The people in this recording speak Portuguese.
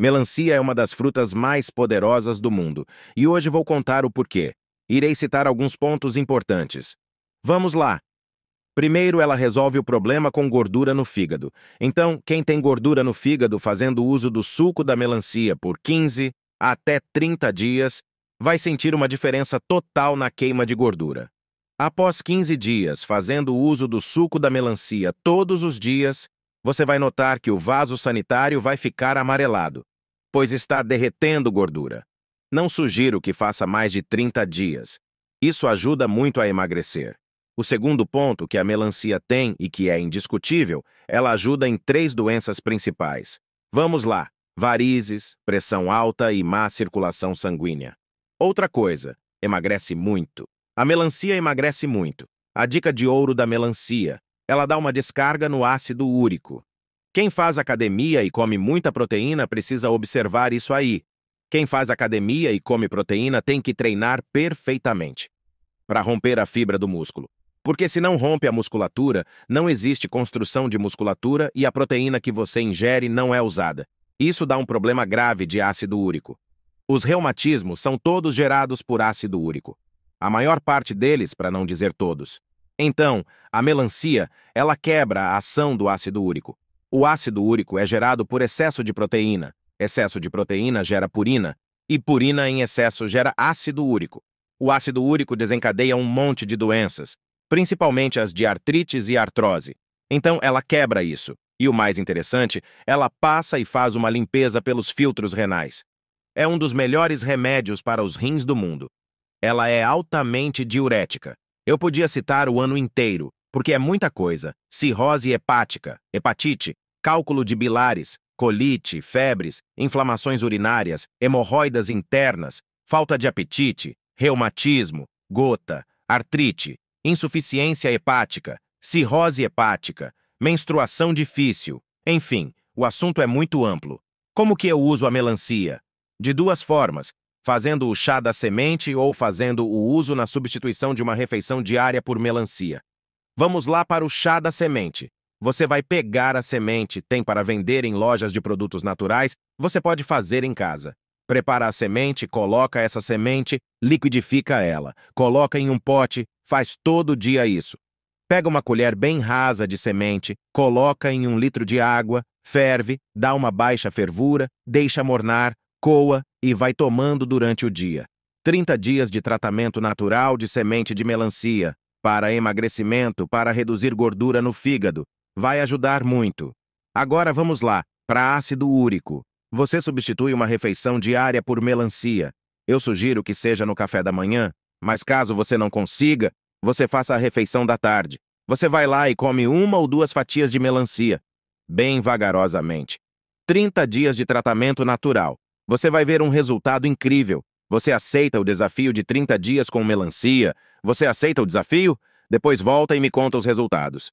Melancia é uma das frutas mais poderosas do mundo, e hoje vou contar o porquê. Irei citar alguns pontos importantes. Vamos lá! Primeiro, ela resolve o problema com gordura no fígado. Então, quem tem gordura no fígado fazendo uso do suco da melancia por 15 até 30 dias, vai sentir uma diferença total na queima de gordura. Após 15 dias fazendo uso do suco da melancia todos os dias, você vai notar que o vaso sanitário vai ficar amarelado, pois está derretendo gordura. Não sugiro que faça mais de 30 dias. Isso ajuda muito a emagrecer. O segundo ponto que a melancia tem e que é indiscutível, ela ajuda em três doenças principais. Vamos lá: varizes, pressão alta e má circulação sanguínea. Outra coisa, emagrece muito. A melancia emagrece muito. A dica de ouro da melancia: ela dá uma descarga no ácido úrico. Quem faz academia e come muita proteína precisa observar isso aí. Quem faz academia e come proteína tem que treinar perfeitamente para romper a fibra do músculo. Porque se não rompe a musculatura, não existe construção de musculatura e a proteína que você ingere não é usada. Isso dá um problema grave de ácido úrico. Os reumatismos são todos gerados por ácido úrico. A maior parte deles, para não dizer todos. Então, a melancia, ela quebra a ação do ácido úrico. O ácido úrico é gerado por excesso de proteína. Excesso de proteína gera purina, e purina em excesso gera ácido úrico. O ácido úrico desencadeia um monte de doenças, principalmente as de artrites e artrose. Então ela quebra isso, e o mais interessante, ela passa e faz uma limpeza pelos filtros renais. É um dos melhores remédios para os rins do mundo. Ela é altamente diurética. Eu podia citar o ano inteiro, porque é muita coisa. Cirrose hepática, hepatite, cálculo de bilares, colite, febres, inflamações urinárias, hemorroidas internas, falta de apetite, reumatismo, gota, artrite, insuficiência hepática, cirrose hepática, menstruação difícil. Enfim, o assunto é muito amplo. Como que eu uso a melancia? De duas formas, fazendo o chá da semente ou fazendo o uso na substituição de uma refeição diária por melancia. Vamos lá para o chá da semente. Você vai pegar a semente, tem para vender em lojas de produtos naturais, você pode fazer em casa. Prepara a semente, coloca essa semente, liquidifica ela, coloca em um pote, faz todo dia isso. Pega uma colher bem rasa de semente, coloca em um litro de água, ferve, dá uma baixa fervura, deixa mornar, coa e vai tomando durante o dia. 30 dias de tratamento natural de semente de melancia para emagrecimento, para reduzir gordura no fígado. Vai ajudar muito. Agora vamos lá, para ácido úrico. Você substitui uma refeição diária por melancia. Eu sugiro que seja no café da manhã, mas caso você não consiga, você faça a refeição da tarde. Você vai lá e come uma ou duas fatias de melancia, bem vagarosamente. 30 dias de tratamento natural. Você vai ver um resultado incrível. Você aceita o desafio de 30 dias com melancia? Você aceita o desafio? Depois volta e me conta os resultados.